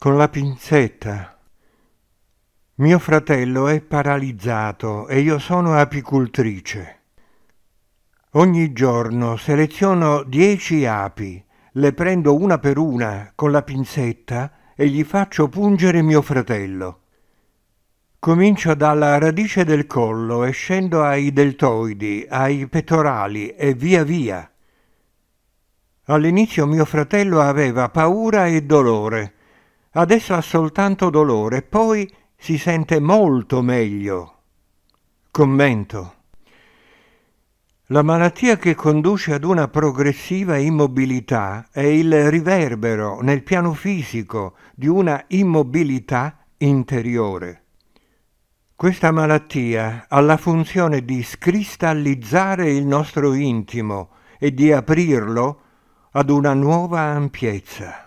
con la pinzetta. Mio fratello è paralizzato e io sono apicultrice. Ogni giorno seleziono dieci api, le prendo una per una con la pinzetta e gli faccio pungere mio fratello. Comincio dalla radice del collo e scendo ai deltoidi, ai pettorali e via via. All'inizio mio fratello aveva paura e dolore Adesso ha soltanto dolore, poi si sente molto meglio. Commento. La malattia che conduce ad una progressiva immobilità è il riverbero nel piano fisico di una immobilità interiore. Questa malattia ha la funzione di scristallizzare il nostro intimo e di aprirlo ad una nuova ampiezza.